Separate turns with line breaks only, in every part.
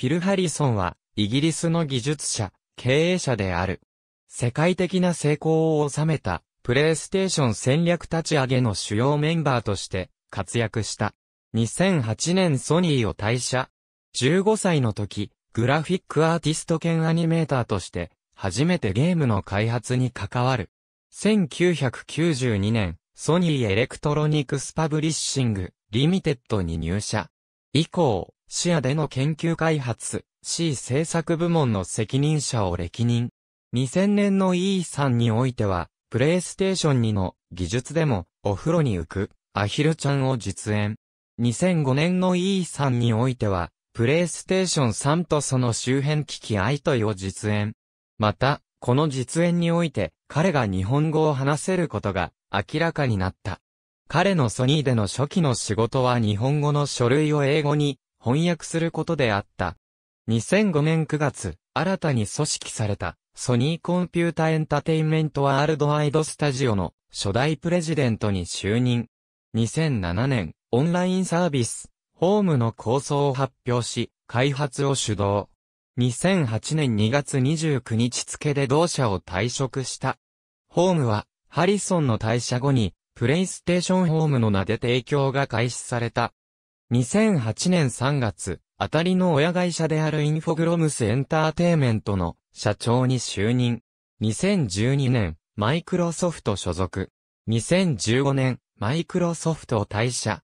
フィル・ハリソンは、イギリスの技術者、経営者である。世界的な成功を収めた、プレイステーション戦略立ち上げの主要メンバーとして、活躍した。2008年ソニーを退社。15歳の時、グラフィックアーティスト兼アニメーターとして、初めてゲームの開発に関わる。1992年、ソニーエレクトロニクスパブリッシング、リミテッドに入社。以降、視野での研究開発、C 制作部門の責任者を歴任。2000年の E さんにおいては、プレイステーション2の技術でもお風呂に浮くアヒルちゃんを実演。2005年の E さんにおいては、プレイステーション3とその周辺機器アイトイを実演。また、この実演において、彼が日本語を話せることが明らかになった。彼のソニーでの初期の仕事は日本語の書類を英語に翻訳することであった。2005年9月、新たに組織された、ソニーコンピュータエンタテインメントワールドワイドスタジオの初代プレジデントに就任。2007年、オンラインサービス、ホームの構想を発表し、開発を主導。2008年2月29日付で同社を退職した。ホームは、ハリソンの退社後に、プレイステーションホームの名で提供が開始された。2008年3月、あたりの親会社であるインフォグロムスエンターテイメントの社長に就任。2012年、マイクロソフト所属。2015年、マイクロソフト退社。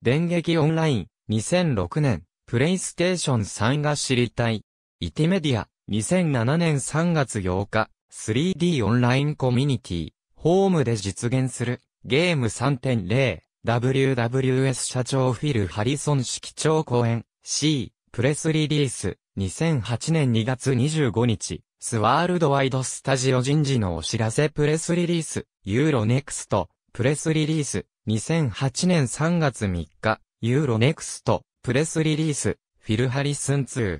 電撃オンライン、2006年、プレイステーション3が知りたい。イティメディア、2007年3月8日、3D オンラインコミュニティ、ホームで実現する、ゲーム3.0、WWS 社長フィル・ハリソン式長講演 C プレスリリース2008年2月25日スワールドワイドスタジオ人事のお知らせプレスリリースユーロネクストプレスリリース2008年3月3日ユーロネクストプレスリリースフィル・ハリスン2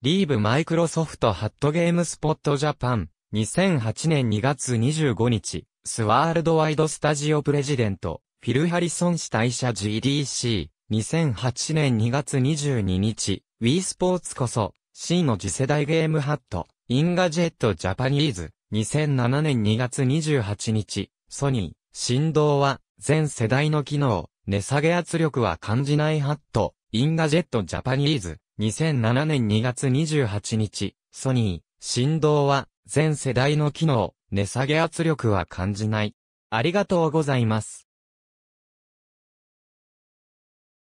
リーブマイクロソフトハットゲームスポットジャパン2008年2月25日スワールドワイドスタジオプレジデントフィルハリソン氏退社 GDC、2008年2月22日、Wii スポーツこそ、C の次世代ゲームハット、インガジェットジャパニーズ、2007年2月28日、ソニー、振動は、全世代の機能、値下げ圧力は感じないハット、インガジェットジャパニーズ、2007年2月28日、ソニー、振動は、全世代の機能、値下げ圧力は感じない。ありがとうございます。